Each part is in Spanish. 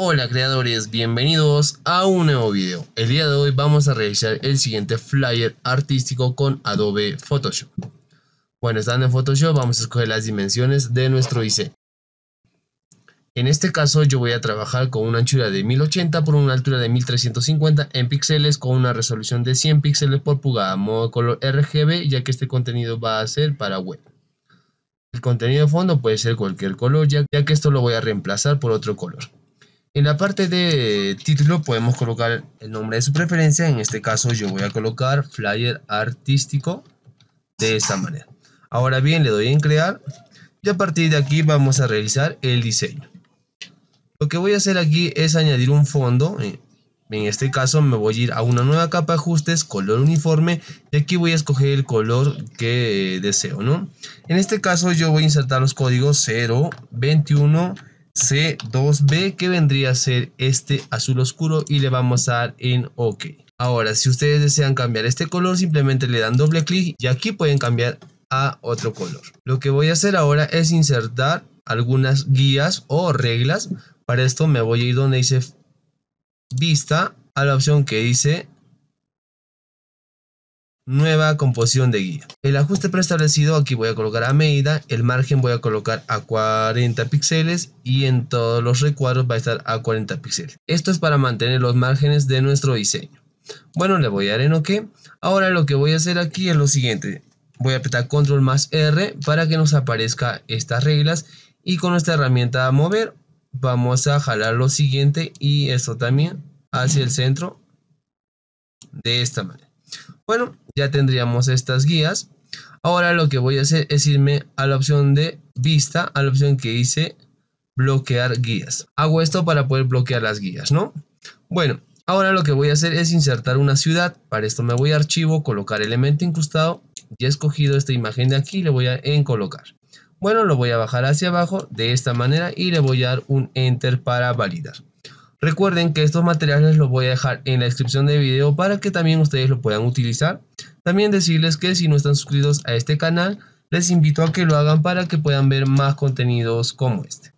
Hola creadores, bienvenidos a un nuevo video. El día de hoy vamos a realizar el siguiente flyer artístico con Adobe Photoshop. Bueno, estando en Photoshop vamos a escoger las dimensiones de nuestro IC. En este caso yo voy a trabajar con una anchura de 1080 por una altura de 1350 en píxeles con una resolución de 100 píxeles por pulgada, modo color RGB, ya que este contenido va a ser para web. El contenido de fondo puede ser cualquier color, ya que esto lo voy a reemplazar por otro color. En la parte de título podemos colocar el nombre de su preferencia. En este caso yo voy a colocar flyer artístico de esta manera. Ahora bien, le doy en crear y a partir de aquí vamos a realizar el diseño. Lo que voy a hacer aquí es añadir un fondo. Eh, en este caso me voy a ir a una nueva capa de ajustes, color uniforme y aquí voy a escoger el color que deseo. ¿no? En este caso yo voy a insertar los códigos 0, 21 C2B que vendría a ser este azul oscuro y le vamos a dar en OK. Ahora, si ustedes desean cambiar este color, simplemente le dan doble clic y aquí pueden cambiar a otro color. Lo que voy a hacer ahora es insertar algunas guías o reglas. Para esto me voy a ir donde dice vista a la opción que dice Nueva composición de guía. El ajuste preestablecido, aquí voy a colocar a medida, el margen voy a colocar a 40 píxeles y en todos los recuadros va a estar a 40 píxeles. Esto es para mantener los márgenes de nuestro diseño. Bueno, le voy a dar en OK. Ahora lo que voy a hacer aquí es lo siguiente. Voy a apretar control más R para que nos aparezca estas reglas y con nuestra herramienta mover vamos a jalar lo siguiente y esto también hacia el centro de esta manera. Bueno, ya tendríamos estas guías. Ahora lo que voy a hacer es irme a la opción de vista, a la opción que hice bloquear guías. Hago esto para poder bloquear las guías, ¿no? Bueno, ahora lo que voy a hacer es insertar una ciudad. Para esto me voy a archivo, colocar elemento incrustado. Ya he escogido esta imagen de aquí, le voy a en colocar. Bueno, lo voy a bajar hacia abajo de esta manera y le voy a dar un enter para validar. Recuerden que estos materiales los voy a dejar en la descripción del video para que también ustedes lo puedan utilizar. También decirles que si no están suscritos a este canal, les invito a que lo hagan para que puedan ver más contenidos como este.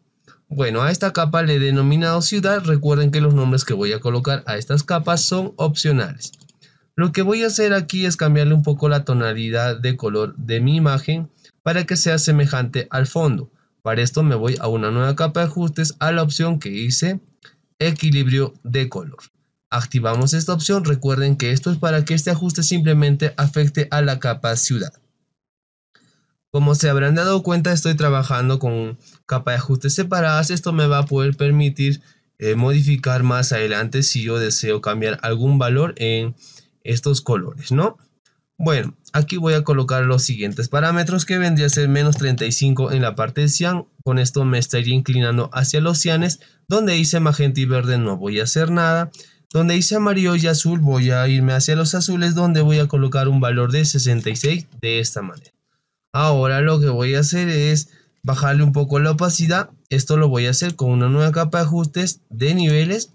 Bueno, a esta capa le he denominado ciudad, recuerden que los nombres que voy a colocar a estas capas son opcionales. Lo que voy a hacer aquí es cambiarle un poco la tonalidad de color de mi imagen para que sea semejante al fondo. Para esto me voy a una nueva capa de ajustes a la opción que hice equilibrio de color. Activamos esta opción, recuerden que esto es para que este ajuste simplemente afecte a la capa ciudad. Como se habrán dado cuenta, estoy trabajando con capa de ajustes separadas. Esto me va a poder permitir eh, modificar más adelante si yo deseo cambiar algún valor en estos colores, ¿no? Bueno, aquí voy a colocar los siguientes parámetros que vendría a ser menos 35 en la parte de cian. Con esto me estaría inclinando hacia los cianes. Donde dice magenta y verde no voy a hacer nada. Donde dice amarillo y azul voy a irme hacia los azules donde voy a colocar un valor de 66 de esta manera. Ahora lo que voy a hacer es bajarle un poco la opacidad. Esto lo voy a hacer con una nueva capa de ajustes de niveles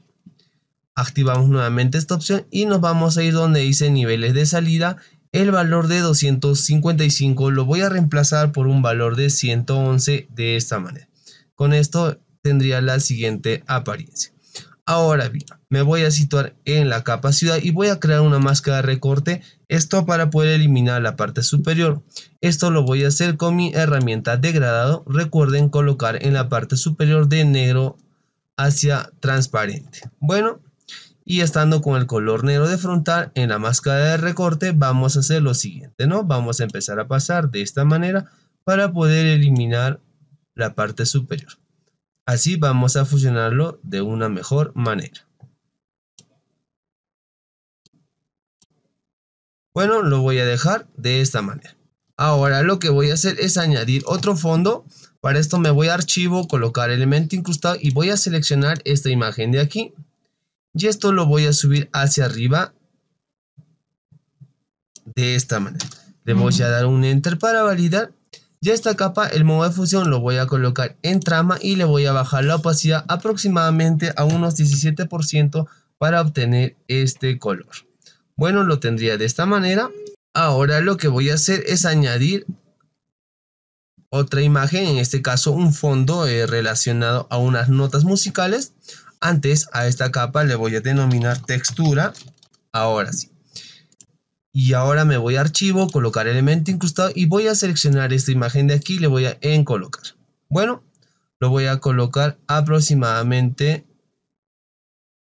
activamos nuevamente esta opción y nos vamos a ir donde dice niveles de salida el valor de 255 lo voy a reemplazar por un valor de 111 de esta manera. Con esto tendría la siguiente apariencia. Ahora bien, me voy a situar en la capa ciudad y voy a crear una máscara de recorte, esto para poder eliminar la parte superior. Esto lo voy a hacer con mi herramienta degradado, recuerden colocar en la parte superior de negro hacia transparente. Bueno, y estando con el color negro de frontal en la máscara de recorte vamos a hacer lo siguiente, ¿no? Vamos a empezar a pasar de esta manera para poder eliminar la parte superior. Así vamos a fusionarlo de una mejor manera. Bueno, lo voy a dejar de esta manera. Ahora lo que voy a hacer es añadir otro fondo. Para esto me voy a archivo, colocar elemento incrustado y voy a seleccionar esta imagen de aquí. Y esto lo voy a subir hacia arriba de esta manera. Le voy a dar un enter para validar. Ya esta capa, el modo de fusión, lo voy a colocar en trama y le voy a bajar la opacidad aproximadamente a unos 17% para obtener este color. Bueno, lo tendría de esta manera. Ahora lo que voy a hacer es añadir otra imagen, en este caso un fondo eh, relacionado a unas notas musicales. Antes a esta capa le voy a denominar textura, ahora sí. Y ahora me voy a archivo, colocar elemento incrustado y voy a seleccionar esta imagen de aquí, le voy a en colocar. Bueno, lo voy a colocar aproximadamente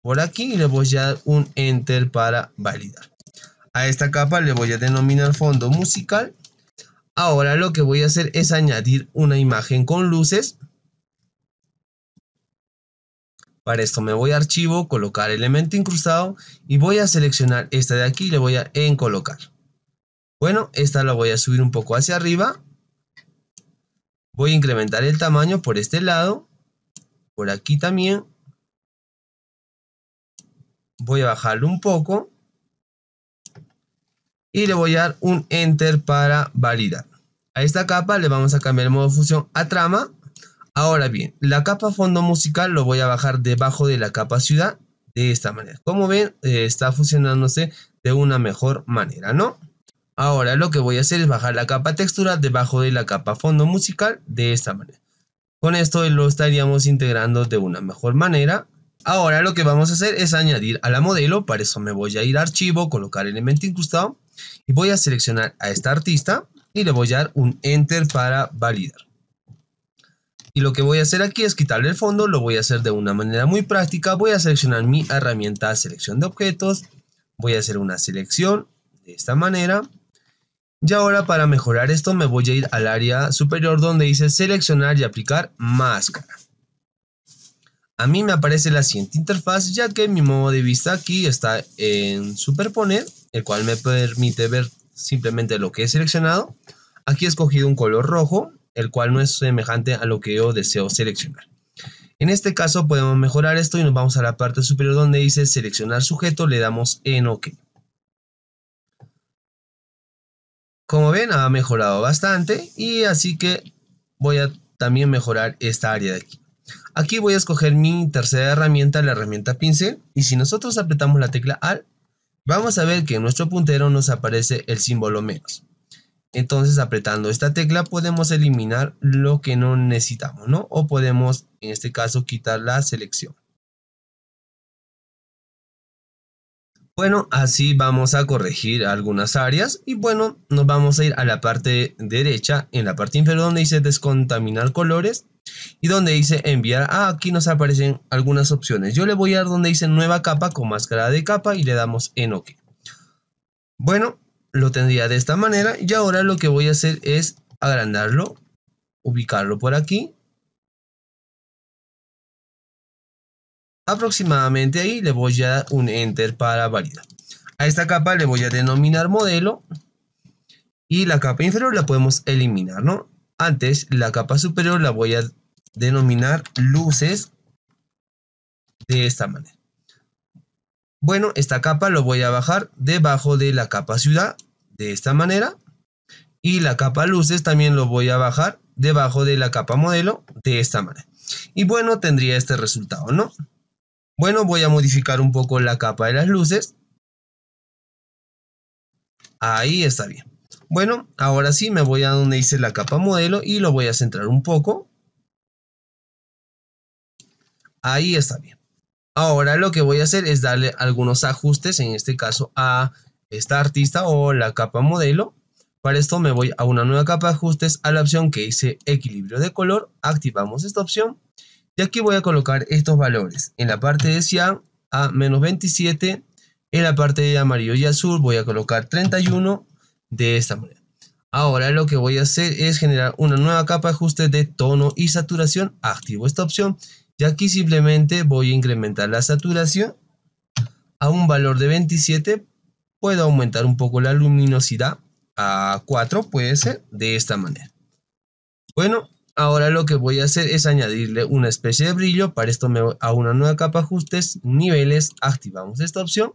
por aquí y le voy a dar un enter para validar. A esta capa le voy a denominar fondo musical. Ahora lo que voy a hacer es añadir una imagen con luces para esto me voy a archivo, colocar elemento incrustado y voy a seleccionar esta de aquí y le voy a en colocar. Bueno, esta la voy a subir un poco hacia arriba. Voy a incrementar el tamaño por este lado, por aquí también. Voy a bajarlo un poco y le voy a dar un enter para validar. A esta capa le vamos a cambiar el modo fusión a trama Ahora bien, la capa fondo musical lo voy a bajar debajo de la capa ciudad de esta manera. Como ven, eh, está funcionándose de una mejor manera, ¿no? Ahora lo que voy a hacer es bajar la capa textura debajo de la capa fondo musical de esta manera. Con esto lo estaríamos integrando de una mejor manera. Ahora lo que vamos a hacer es añadir a la modelo, para eso me voy a ir a archivo, colocar elemento incrustado y voy a seleccionar a esta artista y le voy a dar un enter para validar. Y lo que voy a hacer aquí es quitarle el fondo, lo voy a hacer de una manera muy práctica. Voy a seleccionar mi herramienta selección de objetos. Voy a hacer una selección de esta manera. Y ahora para mejorar esto me voy a ir al área superior donde dice seleccionar y aplicar máscara. A mí me aparece la siguiente interfaz ya que mi modo de vista aquí está en superponer, el cual me permite ver simplemente lo que he seleccionado. Aquí he escogido un color rojo el cual no es semejante a lo que yo deseo seleccionar. En este caso podemos mejorar esto y nos vamos a la parte superior donde dice seleccionar sujeto, le damos en OK. Como ven ha mejorado bastante y así que voy a también mejorar esta área de aquí. Aquí voy a escoger mi tercera herramienta, la herramienta pincel y si nosotros apretamos la tecla ALT, vamos a ver que en nuestro puntero nos aparece el símbolo menos. Entonces apretando esta tecla podemos eliminar lo que no necesitamos, ¿no? O podemos, en este caso, quitar la selección. Bueno, así vamos a corregir algunas áreas y bueno, nos vamos a ir a la parte derecha, en la parte inferior donde dice descontaminar colores y donde dice enviar. Ah, aquí nos aparecen algunas opciones. Yo le voy a dar donde dice nueva capa con máscara de capa y le damos en OK. Bueno, lo tendría de esta manera y ahora lo que voy a hacer es agrandarlo, ubicarlo por aquí. Aproximadamente ahí le voy a dar un enter para validar. A esta capa le voy a denominar modelo y la capa inferior la podemos eliminar, ¿no? Antes la capa superior la voy a denominar luces de esta manera. Bueno, esta capa lo voy a bajar debajo de la capa ciudad, de esta manera. Y la capa luces también lo voy a bajar debajo de la capa modelo, de esta manera. Y bueno, tendría este resultado, ¿no? Bueno, voy a modificar un poco la capa de las luces. Ahí está bien. Bueno, ahora sí me voy a donde hice la capa modelo y lo voy a centrar un poco. Ahí está bien. Ahora lo que voy a hacer es darle algunos ajustes, en este caso a esta artista o la capa modelo. Para esto me voy a una nueva capa de ajustes a la opción que dice equilibrio de color. Activamos esta opción. Y aquí voy a colocar estos valores. En la parte de cian a menos 27. En la parte de amarillo y azul voy a colocar 31 de esta manera. Ahora lo que voy a hacer es generar una nueva capa de ajustes de tono y saturación. Activo esta opción y aquí simplemente voy a incrementar la saturación a un valor de 27. Puedo aumentar un poco la luminosidad a 4, puede ser, de esta manera. Bueno, ahora lo que voy a hacer es añadirle una especie de brillo. Para esto me voy a una nueva capa ajustes, niveles, activamos esta opción.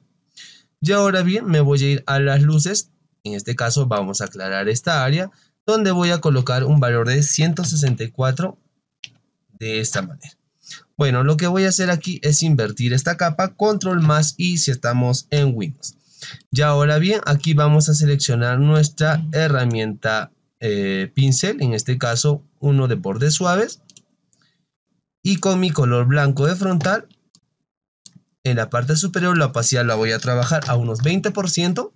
Y ahora bien, me voy a ir a las luces. En este caso vamos a aclarar esta área, donde voy a colocar un valor de 164 de esta manera. Bueno, lo que voy a hacer aquí es invertir esta capa, control más y si estamos en Windows. Y ahora bien, aquí vamos a seleccionar nuestra herramienta eh, pincel, en este caso uno de bordes suaves. Y con mi color blanco de frontal, en la parte superior la opacidad la voy a trabajar a unos 20%.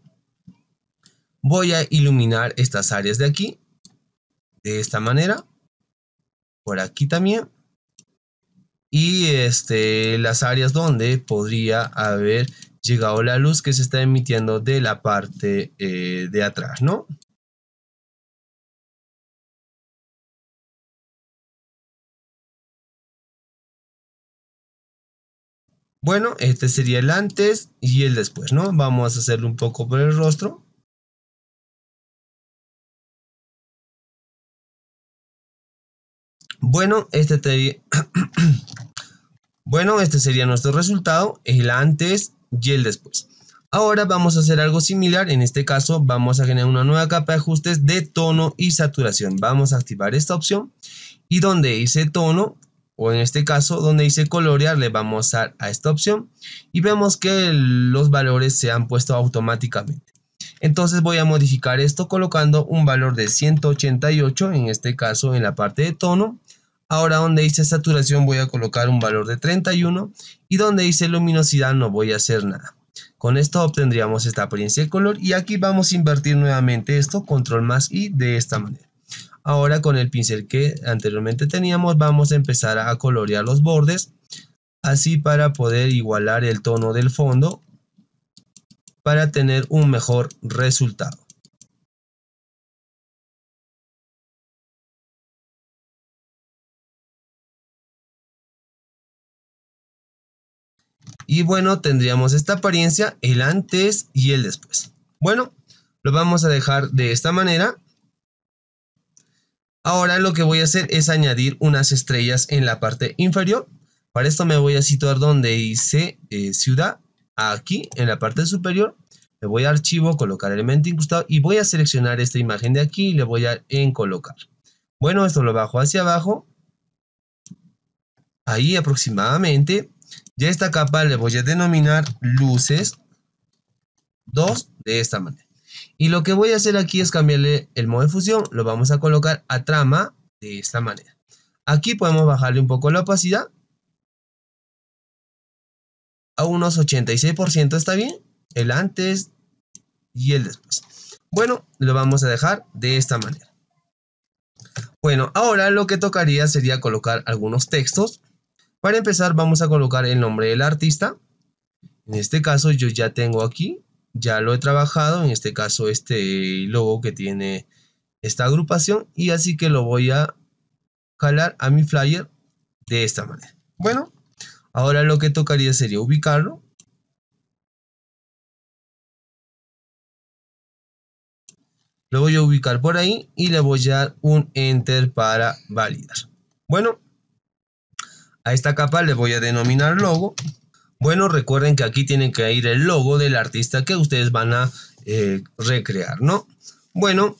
Voy a iluminar estas áreas de aquí, de esta manera. Por aquí también y este, las áreas donde podría haber llegado la luz que se está emitiendo de la parte eh, de atrás, ¿no? Bueno, este sería el antes y el después, ¿no? Vamos a hacerlo un poco por el rostro. Este bueno, este sería nuestro resultado, el antes y el después. Ahora vamos a hacer algo similar, en este caso vamos a generar una nueva capa de ajustes de tono y saturación. Vamos a activar esta opción y donde dice tono, o en este caso donde dice colorear, le vamos a dar a esta opción y vemos que los valores se han puesto automáticamente. Entonces voy a modificar esto colocando un valor de 188, en este caso en la parte de tono, Ahora donde dice saturación voy a colocar un valor de 31 y donde dice luminosidad no voy a hacer nada. Con esto obtendríamos esta apariencia de color y aquí vamos a invertir nuevamente esto, control más y de esta manera. Ahora con el pincel que anteriormente teníamos vamos a empezar a colorear los bordes así para poder igualar el tono del fondo para tener un mejor resultado. Y bueno, tendríamos esta apariencia, el antes y el después. Bueno, lo vamos a dejar de esta manera. Ahora lo que voy a hacer es añadir unas estrellas en la parte inferior. Para esto me voy a situar donde dice eh, ciudad, aquí en la parte superior. Le voy a archivo, colocar elemento incrustado y voy a seleccionar esta imagen de aquí y le voy a en colocar. Bueno, esto lo bajo hacia abajo. Ahí aproximadamente y esta capa le voy a denominar luces 2 de esta manera. Y lo que voy a hacer aquí es cambiarle el modo de fusión, lo vamos a colocar a trama de esta manera. Aquí podemos bajarle un poco la opacidad. A unos 86% está bien, el antes y el después. Bueno, lo vamos a dejar de esta manera. Bueno, ahora lo que tocaría sería colocar algunos textos para empezar vamos a colocar el nombre del artista. En este caso yo ya tengo aquí, ya lo he trabajado, en este caso este logo que tiene esta agrupación y así que lo voy a jalar a mi flyer de esta manera. Bueno, ahora lo que tocaría sería ubicarlo. Lo voy a ubicar por ahí y le voy a dar un enter para validar. Bueno, a esta capa le voy a denominar logo. Bueno, recuerden que aquí tienen que ir el logo del artista que ustedes van a eh, recrear, ¿no? Bueno,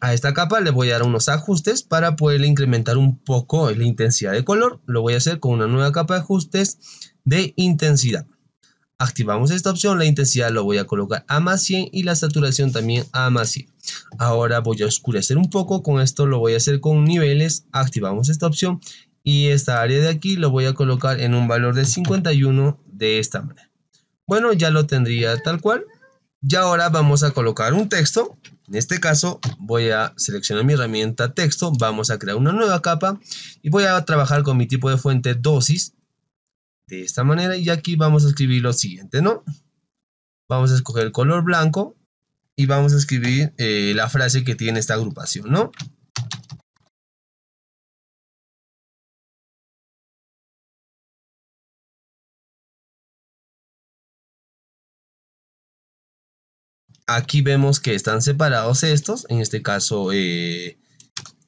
a esta capa le voy a dar unos ajustes para poder incrementar un poco la intensidad de color. Lo voy a hacer con una nueva capa de ajustes de intensidad. Activamos esta opción, la intensidad lo voy a colocar a más 100 y la saturación también a más 100. Ahora voy a oscurecer un poco, con esto lo voy a hacer con niveles, activamos esta opción y esta área de aquí lo voy a colocar en un valor de 51 de esta manera. Bueno, ya lo tendría tal cual. Y ahora vamos a colocar un texto. En este caso voy a seleccionar mi herramienta texto, vamos a crear una nueva capa y voy a trabajar con mi tipo de fuente dosis de esta manera y aquí vamos a escribir lo siguiente, ¿no? Vamos a escoger el color blanco y vamos a escribir eh, la frase que tiene esta agrupación, ¿no? Aquí vemos que están separados estos, en este caso eh,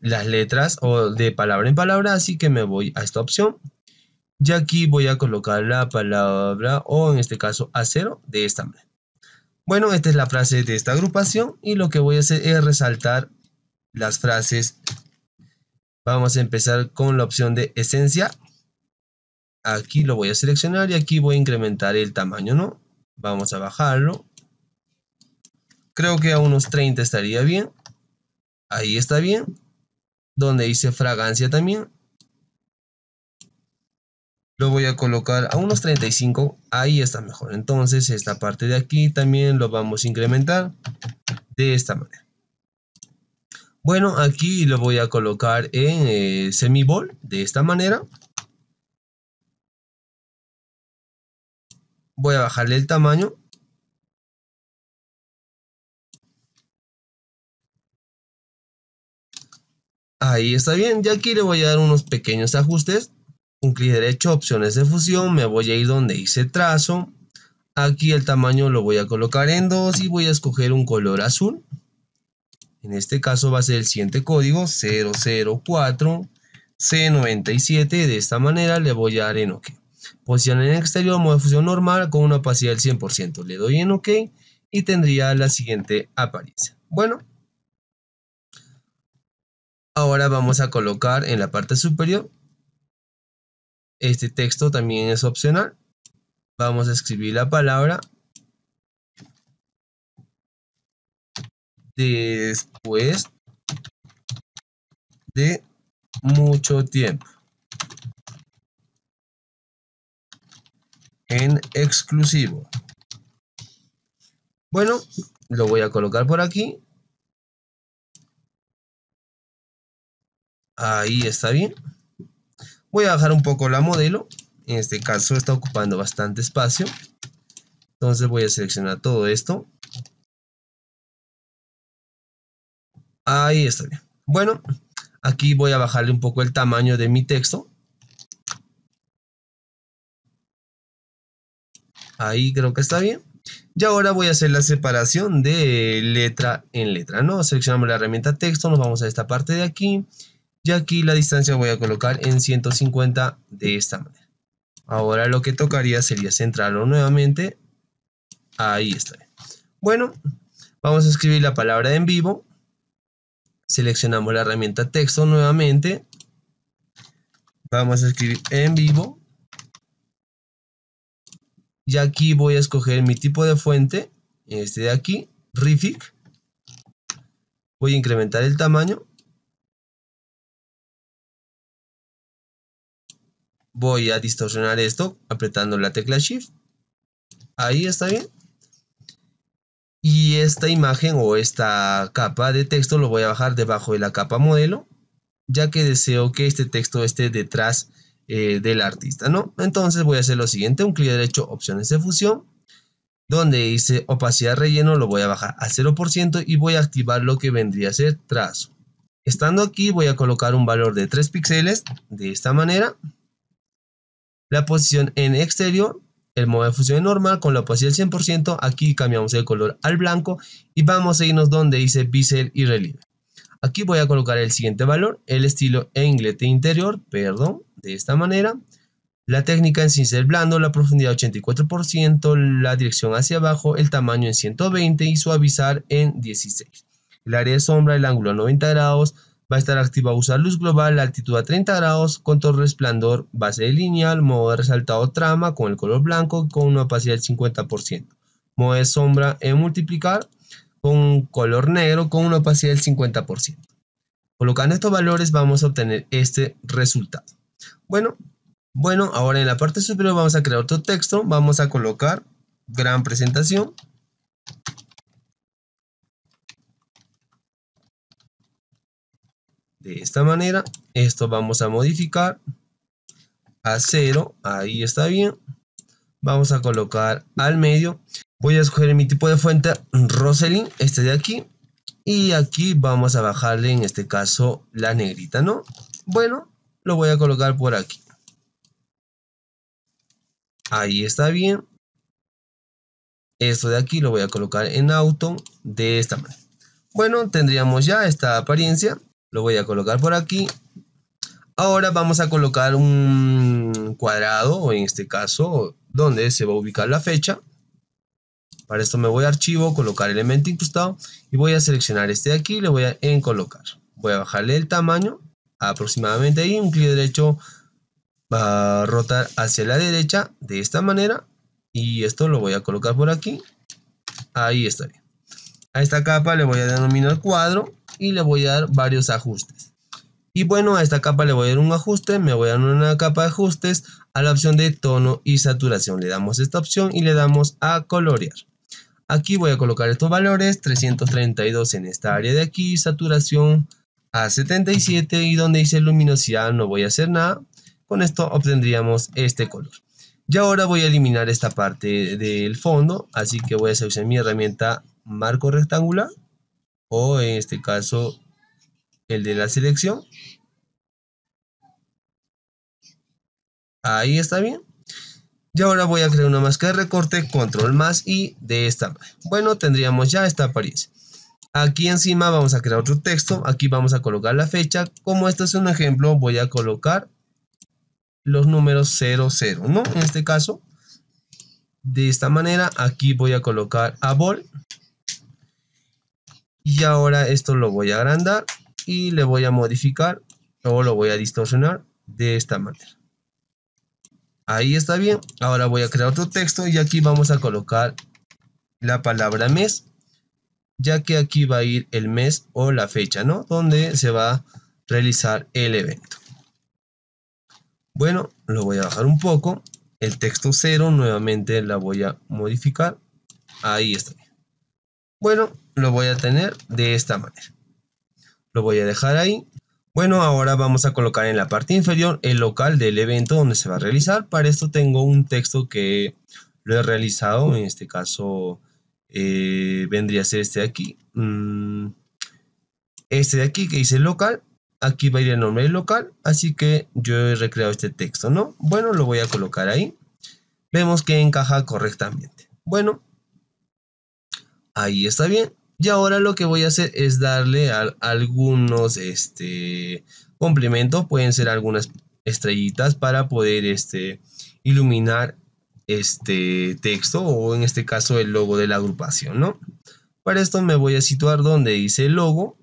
las letras o de palabra en palabra, así que me voy a esta opción. Y aquí voy a colocar la palabra o en este caso acero de esta manera. Bueno, esta es la frase de esta agrupación y lo que voy a hacer es resaltar las frases. Vamos a empezar con la opción de esencia. Aquí lo voy a seleccionar y aquí voy a incrementar el tamaño, ¿no? Vamos a bajarlo Creo que a unos 30 estaría bien. Ahí está bien. Donde dice fragancia también. Lo voy a colocar a unos 35. Ahí está mejor. Entonces esta parte de aquí también lo vamos a incrementar de esta manera. Bueno, aquí lo voy a colocar en eh, semibol de esta manera. Voy a bajarle el tamaño ahí está bien, ya aquí le voy a dar unos pequeños ajustes, un clic derecho, opciones de fusión, me voy a ir donde hice trazo, aquí el tamaño lo voy a colocar en 2 y voy a escoger un color azul, en este caso va a ser el siguiente código 004 C97, de esta manera le voy a dar en OK. Posición en exterior, modo de fusión normal con una opacidad del 100%, le doy en OK y tendría la siguiente apariencia. Bueno, Ahora vamos a colocar en la parte superior. Este texto también es opcional. Vamos a escribir la palabra. Después de mucho tiempo. En exclusivo. Bueno, lo voy a colocar por aquí. Ahí está bien. Voy a bajar un poco la modelo. En este caso está ocupando bastante espacio. Entonces voy a seleccionar todo esto. Ahí está bien. Bueno, aquí voy a bajarle un poco el tamaño de mi texto. Ahí creo que está bien. Y ahora voy a hacer la separación de letra en letra, ¿no? Seleccionamos la herramienta texto, nos vamos a esta parte de aquí y aquí la distancia voy a colocar en 150 de esta manera. Ahora lo que tocaría sería centrarlo nuevamente. Ahí está. Bueno, vamos a escribir la palabra en vivo. Seleccionamos la herramienta texto nuevamente. Vamos a escribir en vivo. Y aquí voy a escoger mi tipo de fuente. Este de aquí, Rific. Voy a incrementar el tamaño voy a distorsionar esto apretando la tecla Shift. Ahí está bien. Y esta imagen o esta capa de texto lo voy a bajar debajo de la capa modelo, ya que deseo que este texto esté detrás eh, del artista, ¿no? Entonces voy a hacer lo siguiente, un clic derecho, opciones de fusión, donde dice opacidad relleno, lo voy a bajar a 0% y voy a activar lo que vendría a ser trazo. Estando aquí voy a colocar un valor de 3 píxeles, de esta manera, la posición en exterior, el modo de fusión normal con la opacidad del 100%. Aquí cambiamos el color al blanco y vamos a irnos donde dice bisel y relieve. Aquí voy a colocar el siguiente valor, el estilo en interior, perdón, de esta manera. La técnica en cincel blando, la profundidad 84%, la dirección hacia abajo, el tamaño en 120 y suavizar en 16. El área de sombra, el ángulo a 90 grados, Va a estar activa usar luz global, altitud a 30 grados, contorno resplandor, base de lineal, modo de resaltado trama con el color blanco con una opacidad del 50%. Modo de sombra en multiplicar con color negro con una opacidad del 50%. Colocando estos valores vamos a obtener este resultado. Bueno, bueno, ahora en la parte superior vamos a crear otro texto. Vamos a colocar gran presentación. de esta manera. Esto vamos a modificar a cero Ahí está bien. Vamos a colocar al medio. Voy a escoger mi tipo de fuente Roselyn, este de aquí. Y aquí vamos a bajarle en este caso la negrita, ¿no? Bueno, lo voy a colocar por aquí. Ahí está bien. Esto de aquí lo voy a colocar en auto de esta manera. Bueno, tendríamos ya esta apariencia. Lo voy a colocar por aquí. Ahora vamos a colocar un cuadrado, en este caso, donde se va a ubicar la fecha. Para esto me voy a archivo, colocar elemento incrustado y voy a seleccionar este de aquí, le voy a en colocar. Voy a bajarle el tamaño, aproximadamente ahí, un clic derecho va a rotar hacia la derecha de esta manera y esto lo voy a colocar por aquí. Ahí está A esta capa le voy a denominar cuadro y le voy a dar varios ajustes. Y bueno, a esta capa le voy a dar un ajuste, me voy a dar una capa de ajustes a la opción de tono y saturación. Le damos esta opción y le damos a colorear. Aquí voy a colocar estos valores, 332 en esta área de aquí, saturación a 77 y donde dice luminosidad no voy a hacer nada. Con esto obtendríamos este color. Y ahora voy a eliminar esta parte del fondo, así que voy a seleccionar mi herramienta marco rectangular o en este caso el de la selección. Ahí está bien. Y ahora voy a crear una máscara de recorte, control más y de esta. Bueno, tendríamos ya esta apariencia. Aquí encima vamos a crear otro texto. Aquí vamos a colocar la fecha. Como este es un ejemplo, voy a colocar los números 00, ¿no? En este caso, de esta manera, aquí voy a colocar a bol. Y ahora esto lo voy a agrandar y le voy a modificar o lo voy a distorsionar de esta manera. Ahí está bien. Ahora voy a crear otro texto y aquí vamos a colocar la palabra mes, ya que aquí va a ir el mes o la fecha, ¿no? Donde se va a realizar el evento. Bueno, lo voy a bajar un poco. El texto 0 nuevamente la voy a modificar. Ahí está. Bueno, lo voy a tener de esta manera. Lo voy a dejar ahí. Bueno, ahora vamos a colocar en la parte inferior el local del evento donde se va a realizar. Para esto tengo un texto que lo he realizado, en este caso eh, vendría a ser este de aquí. Mm, este de aquí que dice local, aquí va a ir el nombre del local, así que yo he recreado este texto, ¿no? Bueno, lo voy a colocar ahí. Vemos que encaja correctamente. Bueno, Ahí está bien. Y ahora lo que voy a hacer es darle a algunos este, complementos. Pueden ser algunas estrellitas para poder este, iluminar este texto o en este caso el logo de la agrupación, ¿no? Para esto me voy a situar donde dice logo.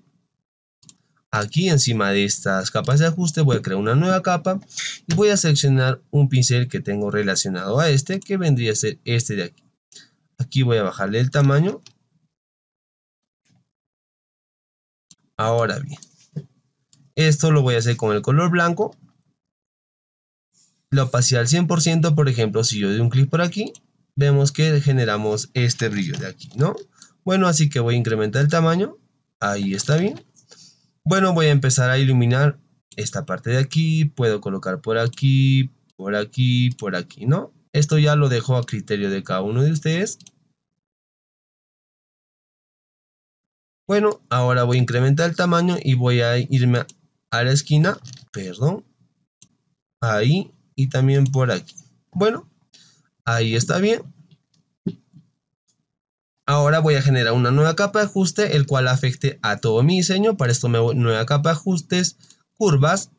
Aquí encima de estas capas de ajuste voy a crear una nueva capa y voy a seleccionar un pincel que tengo relacionado a este que vendría a ser este de aquí. Aquí voy a bajarle el tamaño Ahora bien, esto lo voy a hacer con el color blanco. Lo pasé al 100%, por ejemplo, si yo doy un clic por aquí, vemos que generamos este brillo de aquí, ¿no? Bueno, así que voy a incrementar el tamaño. Ahí está bien. Bueno, voy a empezar a iluminar esta parte de aquí. Puedo colocar por aquí, por aquí, por aquí, ¿no? Esto ya lo dejo a criterio de cada uno de ustedes. Bueno, ahora voy a incrementar el tamaño y voy a irme a la esquina, perdón, ahí y también por aquí. Bueno, ahí está bien. Ahora voy a generar una nueva capa de ajuste, el cual afecte a todo mi diseño. Para esto me voy nueva capa de ajustes, curvas.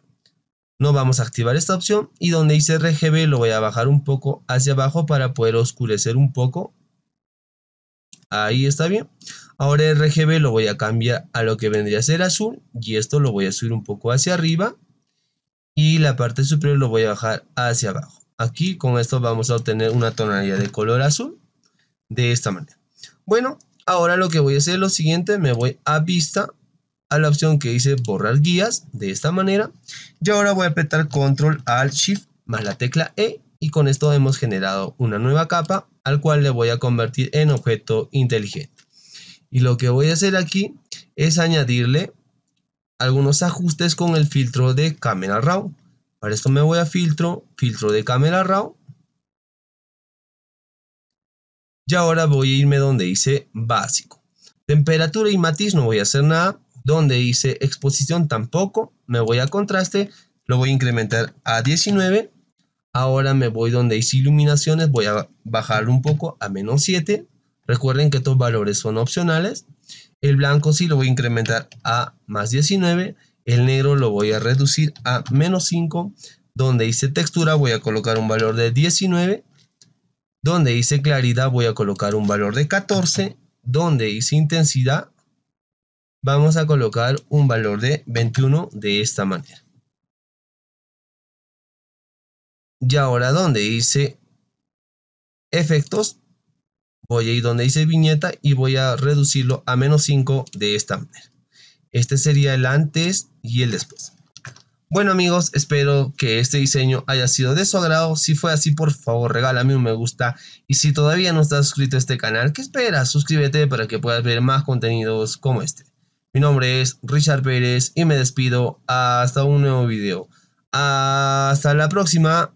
No vamos a activar esta opción y donde dice RGB lo voy a bajar un poco hacia abajo para poder oscurecer un poco. Ahí está bien. Ahora RGB lo voy a cambiar a lo que vendría a ser azul y esto lo voy a subir un poco hacia arriba y la parte superior lo voy a bajar hacia abajo. Aquí con esto vamos a obtener una tonalidad de color azul de esta manera. Bueno, ahora lo que voy a hacer es lo siguiente, me voy a vista a la opción que dice borrar guías de esta manera y ahora voy a apretar control alt shift más la tecla E y con esto hemos generado una nueva capa al cual le voy a convertir en objeto inteligente. Y lo que voy a hacer aquí es añadirle algunos ajustes con el filtro de cámara Raw. Para esto me voy a filtro, filtro de cámara Raw. Y ahora voy a irme donde dice básico. Temperatura y matiz no voy a hacer nada. Donde dice exposición tampoco. Me voy a contraste. Lo voy a incrementar a 19. Ahora me voy donde dice iluminaciones. Voy a bajar un poco a menos 7. Recuerden que estos valores son opcionales. El blanco sí lo voy a incrementar a más 19. El negro lo voy a reducir a menos 5. Donde hice textura voy a colocar un valor de 19. Donde hice claridad voy a colocar un valor de 14. Donde hice intensidad vamos a colocar un valor de 21 de esta manera. Y ahora donde hice efectos voy a ir donde dice viñeta y voy a reducirlo a menos 5 de esta manera. Este sería el antes y el después. Bueno amigos, espero que este diseño haya sido de su agrado. Si fue así, por favor, regálame un me gusta. Y si todavía no estás suscrito a este canal, ¿qué esperas? Suscríbete para que puedas ver más contenidos como este. Mi nombre es Richard Pérez y me despido hasta un nuevo video. Hasta la próxima.